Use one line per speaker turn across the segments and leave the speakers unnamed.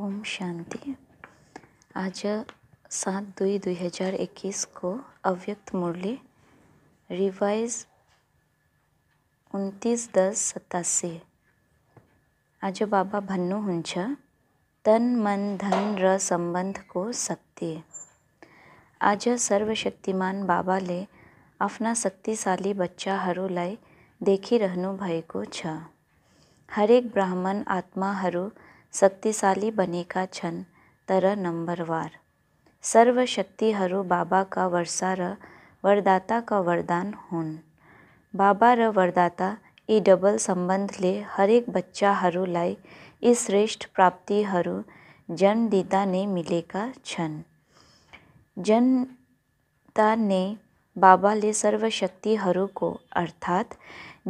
ओम शांति आज सात दुई दुई हजार इक्कीसको अव्यक्त मुरली रिभाइज उन्तिस दस सतासी आज बाबा भन्नुहुन्छ तन मन धन र सम्बन्धको शक्ति आज सर्वशक्तिमान बाबाले आफ्ना शक्तिशाली बच्चाहरूलाई देखिरहनु भएको छ हरेक ब्राह्मण आत्माहरू शक्तिशाली बने જન તર નંબરવાર सर्व सर्वशक्ति हरो बाबा का वर्षा र वरदाता का वरदान हुन बाबा र वरदाता ये डबल संबंध ले हर एक बच्चा हरूलाई ये श्रेष्ठ प्राप्ति हरु जन दिता ने मिलेगा छन जनता ने बाबा ले सर्वशक्ति हरु को अर्थात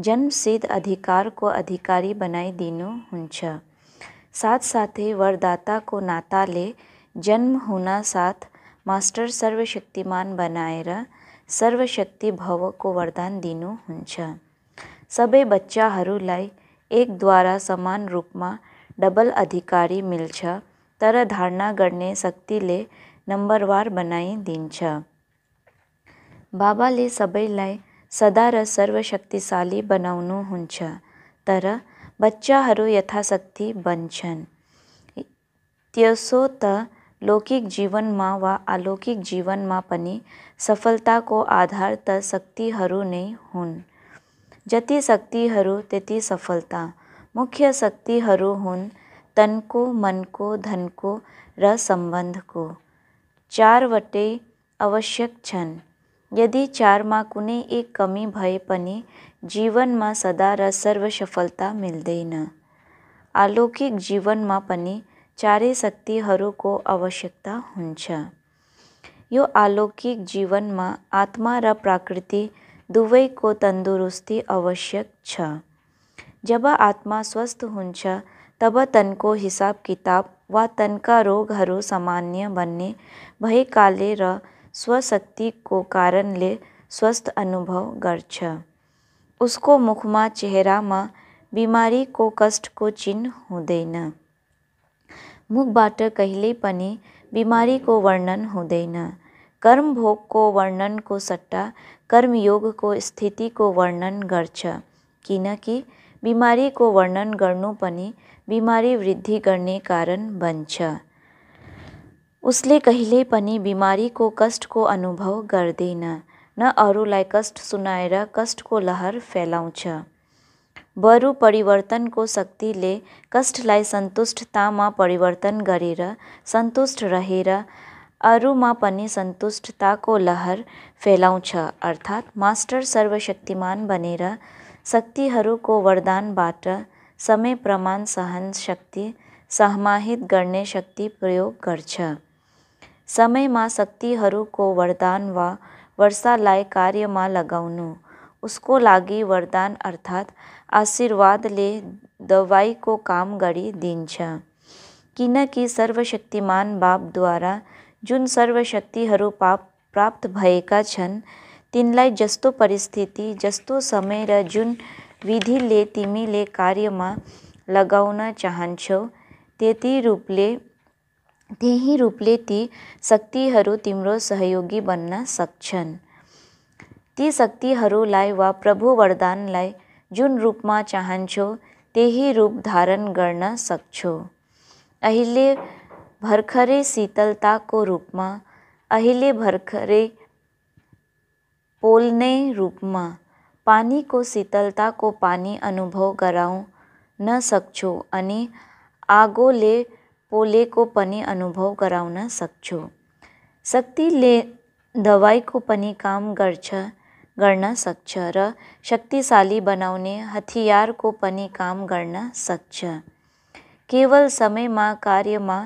जन्म सिद्ध अधिकार को अधिकारी बनाई दिनु हुन्छ साथसाथै वरदाताको नाताले जन्म साथ मास्टर सर्वशक्तिमान बनाएर सर्वशक्ति भवको वरदान दिनुहुन्छ सबै बच्चाहरूलाई एकद्वारा समान रूपमा डबल अधिकारी मिल्छ तर धारणा गर्ने शक्तिले नम्बरवार बनाइदिन्छ बाबाले सबैलाई सदा र सर्वशक्तिशाली बनाउनुहुन्छ तर बच्चा यथाशक्ति बन्छन् त्यसो त लौकिक में वा अलौकिक जीवन में पनि को आधार त शक्ति नै हुन् जति शक्ति त्यति सफलता मुख्य शक्ति शक्तिहरू हुन् को धन को र चार वटे आवश्यक छन् यदि चारमा कुनै एक कमी भए पनि जीवनमा सदा र सर्व सफलता मिल्दैन अलौकिक जीवनमा पनि चारै शक्तिहरूको आवश्यकता हुन्छ यो अलौकिक जीवनमा आत्मा र प्रकृति दुवैको तन्दुरुस्ती आवश्यक छ जब आत्मा स्वस्थ हुन्छ तब तनको हिसाब किताब वा तनका रोगहरू सामान्य बन्ने भएकाले र स्वशक्ति कारण ले स्वस्थ अनुभव गर्छ उसको मुखमा को कष्ट को चिन्ह हुँदैन मुखबाट कहीं पनि को वर्णन हुँदैन वर्णन को सट्टा स्थिति को वर्णन गर्छ किनकि को वर्णन गर्नु पनि बिमारी वृद्धि गर्ने कारण बन्छ उसले कहिल्यै पनि बिमारीको कष्टको अनुभव गर्दैन न अरूलाई कष्ट सुनाएर कष्टको लहर फैलाउँछ बरु परिवर्तनको शक्तिले कष्टलाई सन्तुष्टतामा परिवर्तन गरेर सन्तुष्ट रहेर अरूमा पनि सन्तुष्टताको लहर फैलाउँछ अर्थात् मास्टर सर्वशक्तिमान बनेर शक्तिहरूको वरदानबाट समय प्रमाण सहन शक्ति समाहित गर्ने शक्ति प्रयोग गर्छ समयमा शक्तिहरूको वरदान वा वर्षालाई कार्यमा लगाउनु उसको लागि वरदान अर्थात् आशीर्वादले दवाईको काम गरिदिन्छ किनकि सर्वशक्तिमान बापद्वारा जुन सर्वशक्तिहरू पाप प्राप्त भएका छन् तिनलाई जस्तो परिस्थिति जस्तो समय र जुन विधिले तिमीले कार्यमा लगाउन चाहन्छौ त्यति रूपले त्यही रूपले ती शक्तिहरू तिम्रो सहयोगी बन्न सक्छन् ती शक्तिहरूलाई वा प्रभु वरदानलाई जुन रूपमा चाहन्छौ त्यही रूप धारण गर्न सक्छौ अहिले भर्खरै शीतलताको रूपमा अहिले भर्खरै पोल्ने रूपमा पानीको शीतलताको पानी अनुभव गराउन सक्छौ अनि आगोले પોલેકો પને અનુભવ ગરાउन सक्छु शक्तिले दबाईको पनि काम गर्छ गर्न सक्छ र शक्तिशाली बनाउने हतियारको पनि काम करना सक्छ केवल समय समयमा कार्यमा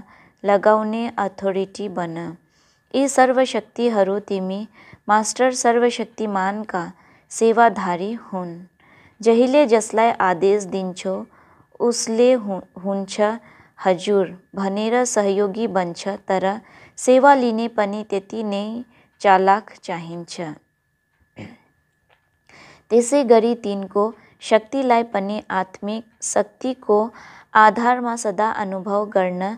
लगने अथोरिटी बन यी सर्वशक्ति तिमी मास्टर का सेवाधारी हुन् जहिले जसलाई आदेश दिन्छौ उसले हुन्छ हजूर भनेर सहयोगी बन्छ तर सेवा लिने पनि त्यति नै चालक चाहिन्छ त्यसै गरी तिनको शक्तिलाई पनि आत्मिक शक्तिको आधारमा सदा अनुभव गर्न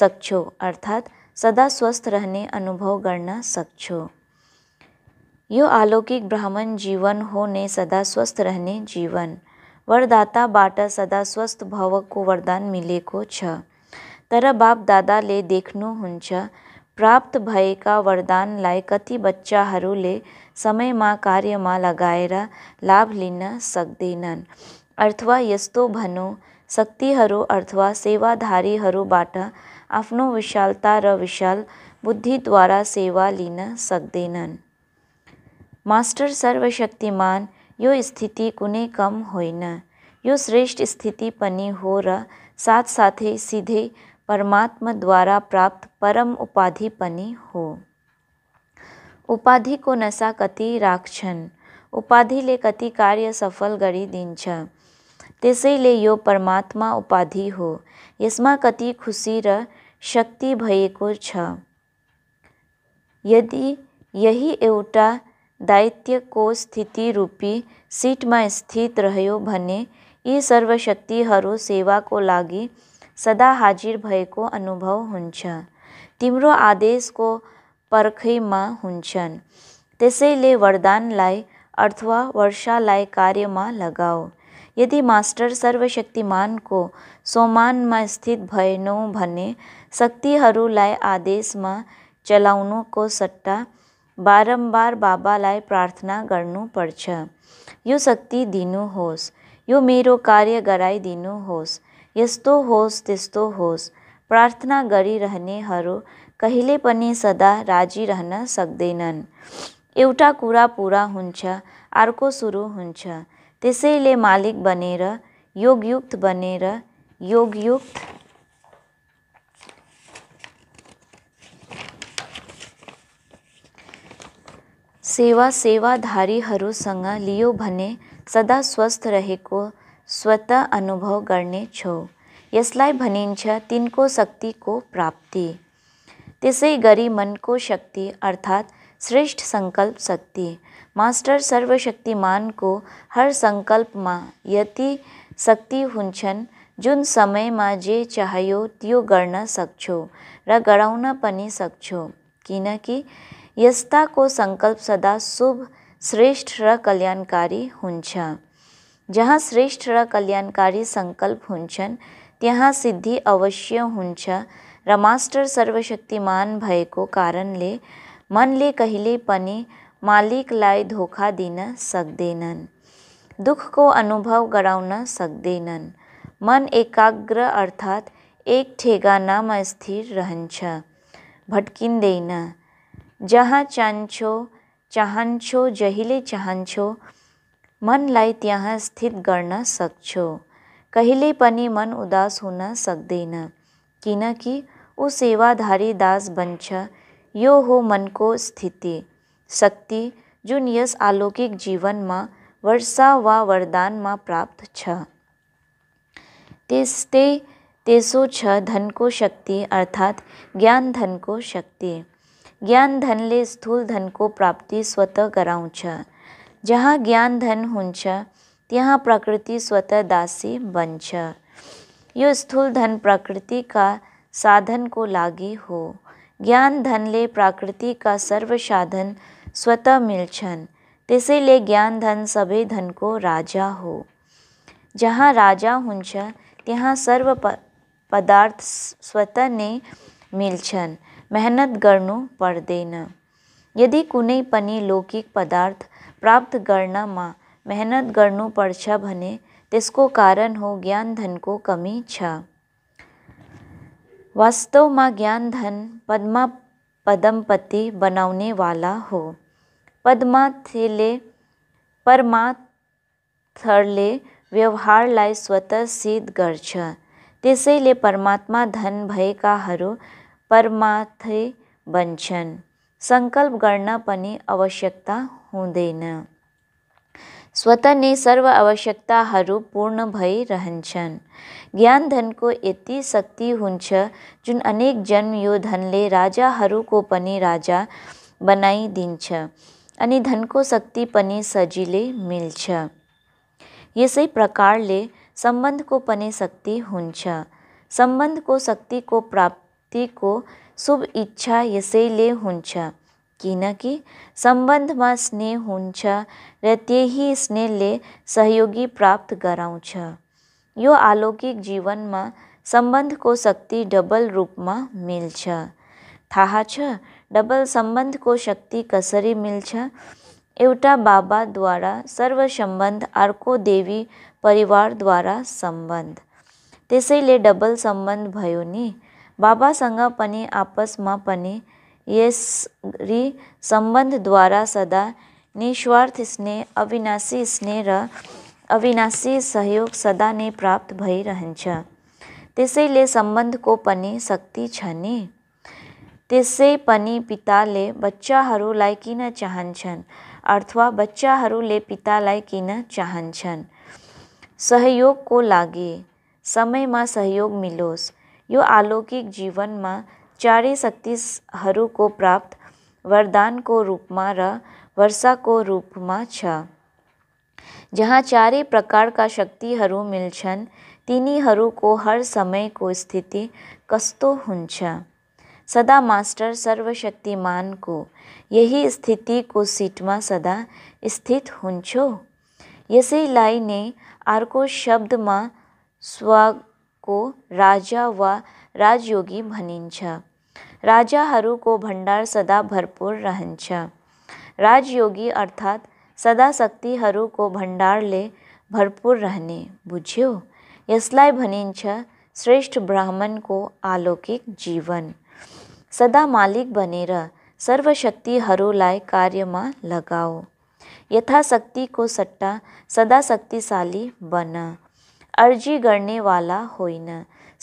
सक्छौ अर्थात् सदा स्वस्थ रहने अनुभव गर्न सक्छौ यो अलौकिक ब्राह्मण जीवन हो ने सदा स्वस्थ रहने जीवन वरदाताबाट सदा स्वस्थ भवको वरदान मिलेको छ तर बाप दादाले देख्नुहुन्छ प्राप्त भएका वरदानलाई कति बच्चाहरूले समयमा कार्यमा लगाएर लाभ लिन सक्दैनन् अथवा यस्तो भनौँ शक्तिहरू अथवा सेवाधारीहरूबाट आफ्नो विशालता र विशाल बुद्धिद्वारा सेवा लिन सक्दैनन् मास्टर सर्वशक्तिमान यो स्थिति कुनै कम होइन यो श्रेष्ठ स्थिति पनि हो र साथसाथै सिधै परमात्माद्वारा प्राप्त परम उपाधि पनि हो उपाधिको नसा कति राख्छन् उपाधिले कति कार्य सफल गरिदिन्छ त्यसैले यो परमात्मा उपाधि हो यसमा कति खुसी र शक्ति भएको छ यदि यही एउटा को रूपी सीट में स्थित रहो भी सर्वशक्ति सेवा को लगी सदा हाजिर भएको अनुभव हो तिम्रो आदेश को हुन्छन् त्यसैले वरदान अथवा कार्य में लगाओ यदि मास्टर सोमान में स्थित भएनौ भने में चलाउनु को सट्टा बारम्बार बाबालाई प्रार्थना गर्नुपर्छ यो शक्ति दिनुहोस् यो मेरो कार्य गराइदिनुहोस् यस्तो होस् त्यस्तो होस् प्रार्थना गरिरहनेहरू कहिले पनि सदा राजी रहन सक्दैनन् एउटा कुरा पुरा हुन्छ अर्को सुरु हुन्छ त्यसैले मालिक बनेर योगयुक्त बनेर योगयुक्त सेवा सेवाधारीहरूसँग लियो भने सदा स्वस्थ रहेको स्वत अनुभव गर्ने यसलाई भनिन्छ तिनको शक्तिको प्राप्ति त्यसै गरी मनको शक्ति अर्थात् श्रेष्ठ सङ्कल्प शक्ति मास्टर सर्वशक्तिमानको हर सङ्कल्पमा यति शक्ति हुन्छन् जुन समयमा जे चाह्यो त्यो गर्न सक्छौ र गराउन पनि सक्छौ किनकि यस्ता को संकल्प सदा शुभ श्रेष्ठ र कल्याणकारी हुन्छ जहाँ श्रेष्ठ र कल्याणकारी संकल्प हुन्छन् त्यहाँ सिद्धि अवश्य हुन्छ र मास्टर सर्वशक्तिमान भएको कारणले मनले कहिले पनि मालिकलाई धोका दिन सक्दैनन् दुःखको अनुभव गराउन सक्दैनन् मन एकाग्र अर्थात् एक ठेगानामा स्थिर रहन्छ भट्किँदैन जहाँ चाहो चाहो जहिले चाहो मन त्यहाँ स्थित करना सक्छौ कहीं मन उदास होना सकते क्योंकि ऊ सेवाधारी दास बन यो हो मन को स्थिति शक्ति इस यस जीवन में वर्षा वा में प्राप्त छ को शक्ति अर्थात ज्ञान धन को शक्ति જ્ઞાન स्थूल धन को प्राप्ति स्वतः કરાउँछ जहाँ ज्ञान धन हो त्यहाँ प्रकृति स्वतः दासी बन्छ यो स्थूल धन साधन को लागि हो ज्ञान धनले सर्व सर्वसाधन स्वतः मिल्छन् त्यसैले ज्ञान धन धन को राजा हो जहाँ राजा हुन्छ त्यहाँ सर्व पदार्थ स्वतः ने मिल्छन् मेहनत गर्नु पर्दैन यदि कुनै पनि लौकिक पदार्थ प्राप्त गर्नमा मेहनत गर्नुपर्छ भने त्यसको कारण हो को कमी छ वास्तवमा ज्ञानधन पद्मा पदमपति बनाउनेवाला हो पद्माथेले परमार्थले व्यवहारलाई स्वतः सिद्ध गर्छ त्यसैले परमात्मा धन भएकाहरू પરમાર્થે संकल्प સંકલ્પ ગણનાપની आवश्यकता हुँदैन स्वतः नै सर्व आवश्यकताहरू पूर्ण भइरहन्छन् ज्ञान धनको यति शक्ति हुन्छ जुन अनेक जन्म यो धनले राजाहरूको पनि राजा बनाइदिन्छ अनि धनको शक्ति पनि सजिलै मिल्छ यसै प्रकारले सम्बन्धको पनि शक्ति हुन्छ सम्बन्धको शक्तिको प्राप्त व्यक्तिको शुभ इच्छा यसैले हुन्छ किनकि सम्बन्धमा स्नेह हुन्छ र त्यही स्नेहले सहयोगी प्राप्त गराउँछ यो अलौकिक जीवनमा सम्बन्धको शक्ति डबल रूपमा मिल्छ थाहा छ डबल सम्बन्धको शक्ति कसरी मिल्छ एउटा बाबाद्वारा सर्व सम्बन्ध अर्को देवी परिवारद्वारा सम्बन्ध त्यसैले डबल सम्बन्ध भयो नि बाबासँग पनि आपसमा पनि यसरी सम्बन्धद्वारा सदा निस्वार्थ स्नेह अविनाशी स्नेह र अविनाशी सहयोग सदा नै प्राप्त भइरहन्छ त्यसैले सम्बन्धको पनि शक्ति छ नि त्यसै पनि पिताले बच्चाहरूलाई किन चाहन्छन् अथवा बच्चाहरूले पितालाई किन चाहन्छन् सहयोगको लागि समयमा सहयोग मिलोस् यो अलौकिक चार शक्ति को प्राप्त वरदान को रूप में रर्षा को रूप में जहाँ का शक्ति शक्तिहरू मिल्छन् को हर समय को स्थिति कस्तो हो सदा मास्टर को यही स्थिति को सीट में सदा स्थित हो यसैलाई नै अर्को में स्व को राजा वा राजयोगी भनिन्छ राजाहरूको भण्डार सदा भरपूर रहन्छ राजयोगी अर्थात् सदा शक्तिहरूको भण्डारले भरपूर रहने बुझ्यो यसलाई भनिन्छ श्रेष्ठ ब्राह्मणको आलौकिक जीवन सदा मालिक बनेर सर्वशक्तिहरूलाई कार्यमा लगाओ यथाशक्तिको सट्टा सदा शक्तिशाली बन अर्जी गर्नेवाला होइन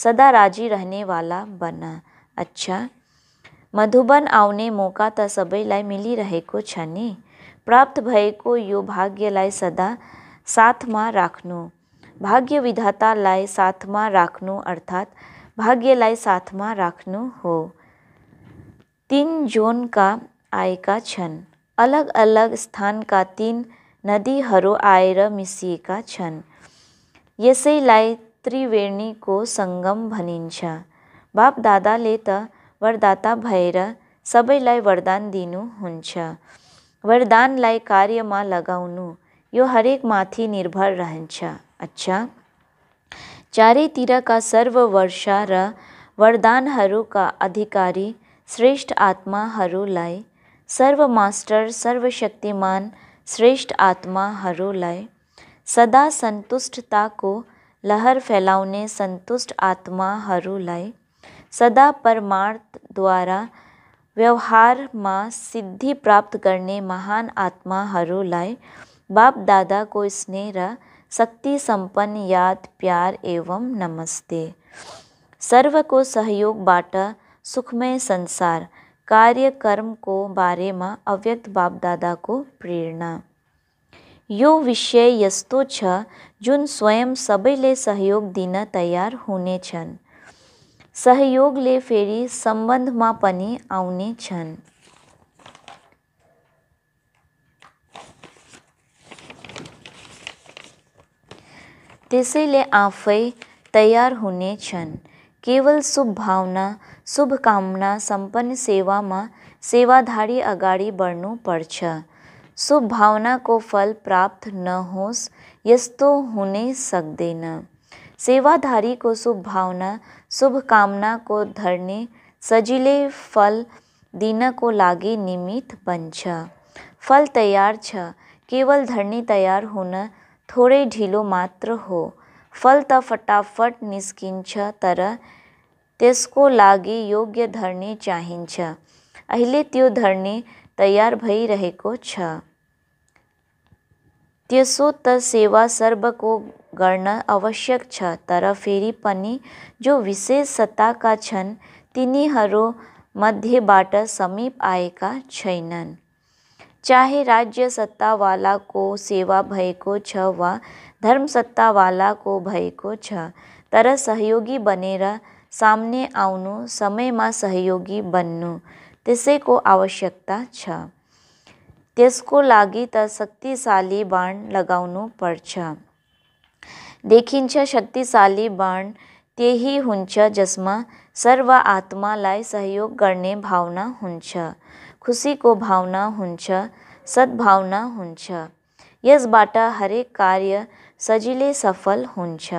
सदा राजी रहने वाला बन अच्छा मधुबन आउने मौका त सबैलाई मिलिरहेको छ नि प्राप्त भएको यो भाग्यलाई सदा साथमा राख्नु भाग्य विधातालाई साथमा राख्नु अर्थात् भाग्यलाई साथमा राख्नु हो तिन जोनका आएका छन् अलग अलग स्थानका तिन नदीहरू आएर मिसिएका छन् यसैलाई त्रिवेणीको सङ्गम भनिन्छ दादाले त वरदाता भएर सबैलाई वरदान दिनुहुन्छ वरदानलाई कार्यमा लगाउनु यो हरेकमाथि निर्भर रहन्छ अच्छा चारैतिरका सर्व वर्षा र वरदानहरूका अधिकारी श्रेष्ठ आत्माहरूलाई सर्व मास्टर सर्वशक्तिमान श्रेष्ठ आत्माहरूलाई सदा संतुष्टता को लहर फैलाउने संतुष्ट आत्माहरूलाई सदा व्यवहार व्यवहारमा सिद्धि प्राप्त गर्ने महान आत्माहरूलाई बाप दादाको स्नेह र शक्ति सम्पन्न याद प्यार एवं नमस्ते सर्वको सहयोगबाट सुखमय संसार कार्यक्रमको बारेमा अव्यक्त बाप को प्रेरणा यो विषय यस्तो छ जुन स्वयं सबैले सहयोग दिन तयार हुनेछन् सहयोगले फेरि सम्बन्धमा पनि आउने छन् त्यसैले आफै तयार हुने छन् केवल शुभ भावना शुभकामना सम्पन्न सेवामा सेवाधारी अगाडि बढ्नु पर्छ भावना को फल प्राप्त न होस यस्तो होने सकते न सेवाधारी को शुभभावना कामना को धरने सजिले फल दिन को लागे निमित्त बन फल तैयार छ केवल धरने तैयार होना थोड़े ढिलो मात्र हो फल त फटाफट निस्किन्छ तर त्यसको लागि योग्य धरने चाहिन्छ अहिले त्यो भई तयार भइरहेको छ त्यसो त सेवा सर्वको गर्न आवश्यक छ तर फेरि पनि जो विशेषताका छन् तिनीहरू मध्येबाट समीप आएका छैनन् चाहे राज्य सत्तावालाको सेवा भएको छ वा धर्म सत्तावालाको भएको छ तर सहयोगी बनेर सामने आउनु समयमा सहयोगी बन्नु त्यसैको आवश्यकता छ त्यसको लागि त शक्तिशाली बाण लगाउनु पर्छ देखिन्छ शक्तिशाली बाण त्यही हुन्छ जसमा सर्व आत्मालाई सहयोग गर्ने भावना हुन्छ खुसीको भावना हुन्छ सद्भावना हुन्छ यसबाट हरेक कार्य सजिलै सफल हुन्छ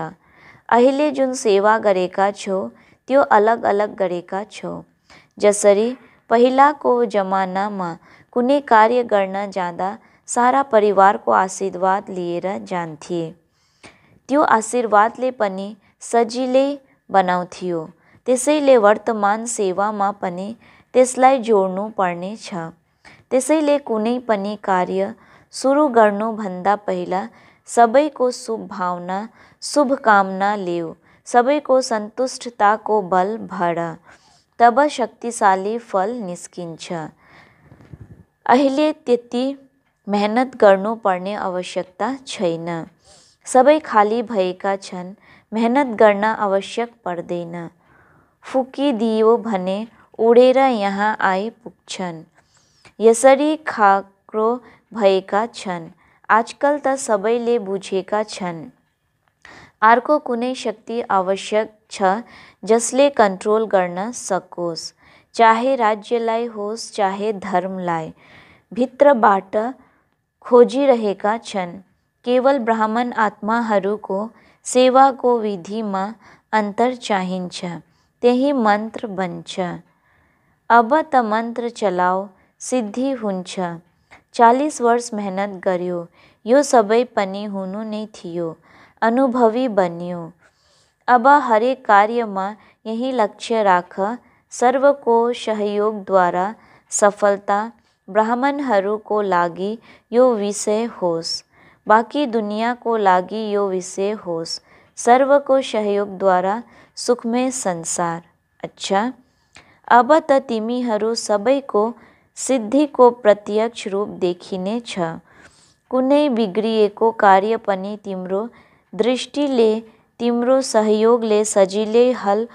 अहिले जुन सेवा गरेका छौ त्यो अलग अलग गरेका छौ जसरी पहिलाको जमानामा कुनै कार्य गर्न जाँदा सारा परिवारको आशीर्वाद लिएर जान्थे त्यो आशीर्वादले पनि सजिलै बनाउँथ्यो त्यसैले वर्तमान सेवामा पनि त्यसलाई जोड्नु पर्ने छ त्यसैले कुनै पनि कार्य सुरु गर्नुभन्दा पहिला सबैको शुभ भावना शुभकामना लिऊ सबैको सन्तुष्टताको बल भर तब शक्तिशाली फल निस्किन्छ अहिले त्यति मेहनत गर्नुपर्ने आवश्यकता छैन सबै खाली भएका छन् मेहनत गर्न आवश्यक पर्दैन फुकिदियो भने उडेर यहाँ आइपुग्छन् यसरी खाक्रो भएका छन् आजकल त सबैले बुझेका छन् अर्को कुनै शक्ति आवश्यक छ जसले कन्ट्रोल गर्न सकोस् चाहे राज्य लाइ होस् चाहे धर्म लाइ भित्रबाट खोजिरहेका छन् केवल ब्राह्मण आत्माहरूको सेवाको विधिमा अन्तर चाहिन्छ त्यही मन्त्र बन्छ अब त मन्त्र चलाओ सिद्धि हुन्छ चालिस वर्ष मेहनत गर्यो यो सबै पनि हुनु नै थियो अनुभवी बन्यो अब हरेक कार्यमा यही लक्ष्य राख सर्व को सहयोग द्वारा सफलता को लगी यो विषय बाकी दुनिया को लगी यो विषय को सहयोग द्वारा सुखमय संसार अच्छा अब त को सिद्धि को प्रत्यक्ष रूप देखिने कुने बिग्री को कार्य पनि तिम्रो ले तिम्रो ले सजिले हल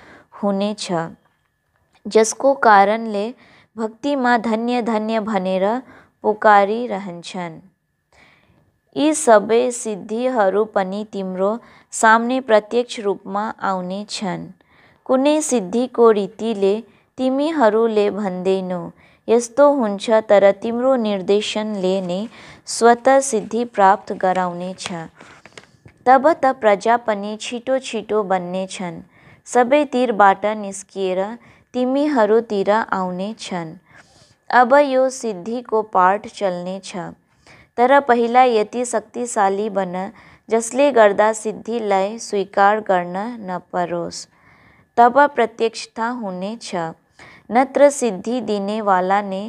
होने जसको कारणले भक्तिमा धन्य धन्य भनेर रहन्छन् यी सबै सिद्धिहरू पनि तिम्रो सामने प्रत्यक्ष रूपमा आउने छन् कुनै सिद्धिको रीतिले तिमीहरूले भन्दैनौ यस्तो हुन्छ तर तिम्रो निर्देशनले नै स्वत सिद्धि प्राप्त गराउनेछ तब त प्रजा पनि छिटो छिटो बन्नेछन् सबै तिरबाट निस्किएर तिमीहरूतिर आउने छन् अब यो सिद्धिको पाठ चल्नेछ तर पहिला यति शक्तिशाली बन जसले गर्दा सिद्धिलाई स्वीकार गर्न नपरोस् तब प्रत्यक्षता हुनेछ नत्र सिद्धि नै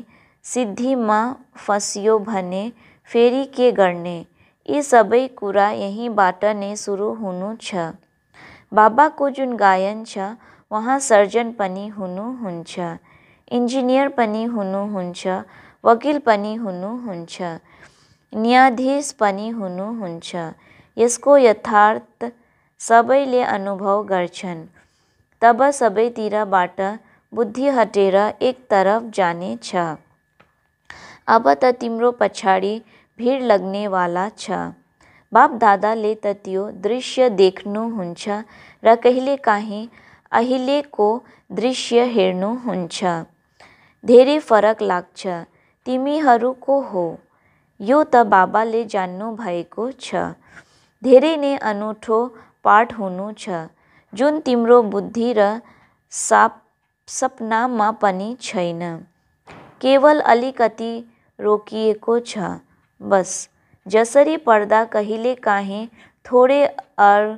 सिद्धिमा फस्यो भने फेरि के गर्ने यी सबै कुरा यहीँबाट नै सुरु हुनु छ बाबाको जुन गायन छ उहाँ सर्जन पनि हुनुहुन्छ इन्जिनियर पनि हुनुहुन्छ वकिल पनि हुनुहुन्छ न्यायाधीश पनि हुनुहुन्छ यसको यथार्थ सबैले अनुभव गर्छन् तब सबैतिरबाट बुद्धि हटेर एक तरफ जानेछ अब त तिम्रो पछाडि भिड लग्नेवाला छ बाप दादाले त त्यो दृश्य देख्नुहुन्छ र कहिलेकाहीँ अहिलेको दृश्य हेर्नुहुन्छ धेरै फरक लाग्छ तिमीहरू को हो यो त बाबाले जान्नुभएको छ धेरै नै अनौठो पाठ हुनु छ जुन तिम्रो बुद्धि र साप सपनामा पनि छैन केवल अलिकति रोकिएको छ बस जसरी पर्दा कहिलेकाहीँ थोरै अड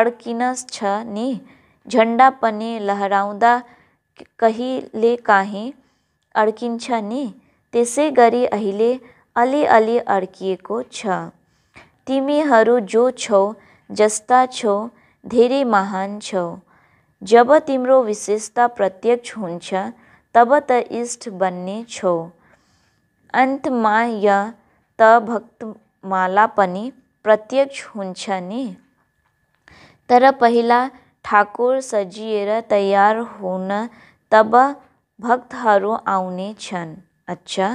अड्किन छ नि झण्डा पनि लहराउँदा काहीँ अड्किन्छ नि त्यसै गरी अहिले अलिअलि अड्किएको छ तिमीहरू जो छौ जस्ता छौ धेरै महान छौ जब तिम्रो विशेषता प्रत्यक्ष हुन्छ तब त इष्ट बन्ने छौ अन्तमा या त भक्तमाला पनि प्रत्यक्ष हुन्छ नि तर पहिला ठाकुर સજીएर तैयार હોન तब ભક્તહરો આવને છન अच्छा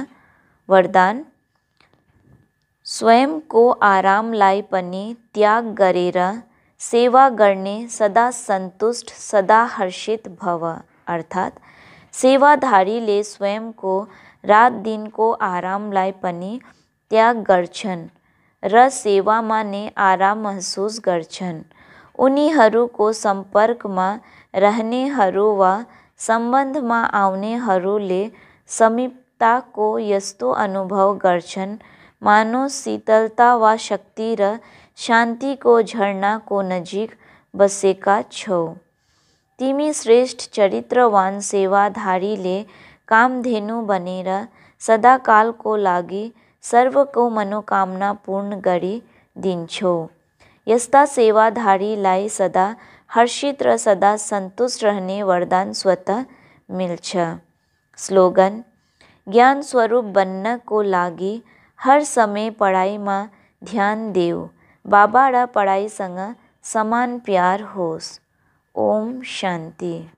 वरदान स्वयंको आरामलाई पनि त्याग गरेर सेवा गर्ने सदा सन्तुष्ट सदा हर्षित भव अर्थात् सेवाधारीले स्वयंको रात दिनको आरामलाई पनि त्याग गर्छन् र सेवामा नै आराम महसुस गर्छन् उनीहरूको सम्पर्कमा रहनेहरू वा सम्बन्धमा आउनेहरूले समीपताको यस्तो अनुभव गर्छन् मानो शीतलता वा शक्ति र शान्तिको झरनाको नजिक बसेका छौ तिमी श्रेष्ठ चरित्रवान सेवाधारीले कामधेनु बनेर सदाकालको लागि सर्वको मनोकामना पूर्ण गरिदिन्छौ यस्ता सेवाधारीलाई सदा हर्षित र सदा सन्तुष्ट रहने वरदान स्वत मिल्छ स्लोगन ज्ञान स्वरूप बन्नको लागि हर समय पढाइमा ध्यान देऊ बाबा र पढाइसँग समान प्यार होस् ओम शान्ति